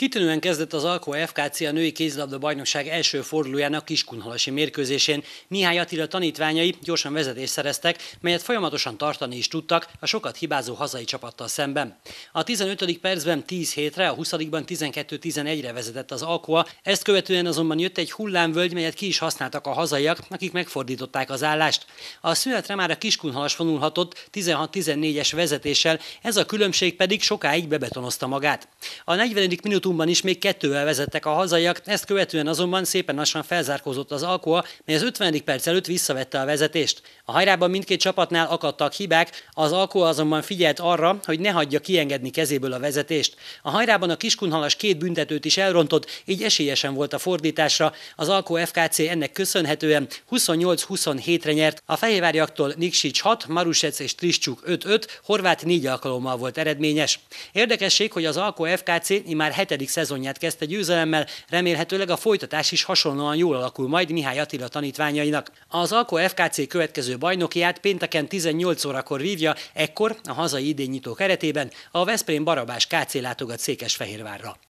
Kitűnően kezdett az Alkó FKC a női kézilabda bajnokság első fordulójának Kiskunhalasi mérkőzésén. Mihály Attila tanítványai gyorsan vezetést szereztek, melyet folyamatosan tartani is tudtak a sokat hibázó hazai csapattal szemben. A 15. percben 10 hétre, a 20. 12-11-re vezetett az Alkoa, ezt követően azonban jött egy hullámvölgy, melyet ki is használtak a hazaiak, akik megfordították az állást. A szünetre már a Kiskunhalas vonulhatott 16-14-es vezetéssel, ez a különbség pedig sokáig bebetonozta magát. A 40. minutú Batumban is még kettővel vezettek a hazaiak, ezt követően azonban szépen lassan felzárkózott az Alkoa, mely az 50. perc előtt visszavette a vezetést. A hajrában mindkét csapatnál akadtak hibák, az Alkoa azonban figyelt arra, hogy ne hagyja kiengedni kezéből a vezetést. A hajrában a kiskunhalas két büntetőt is elrontott, így esélyesen volt a fordításra. Az Alkoa FKC ennek köszönhetően 28-27-re nyert, a fehérváriaktól Niksic 6, Marusec és Triscsuk 5-5, Horvát 4 alkalommal volt eredményes. Érdekesség, hogy az Alkoa FKC már 7 szezonját kezdte győzelemmel, remélhetőleg a folytatás is hasonlóan jól alakul majd Mihály Attila tanítványainak. Az Alko FKC következő bajnokiát pénteken 18 órakor vívja, ekkor a hazai idénynyitó keretében a Veszprém Barabás KC látogat Székesfehérvárra.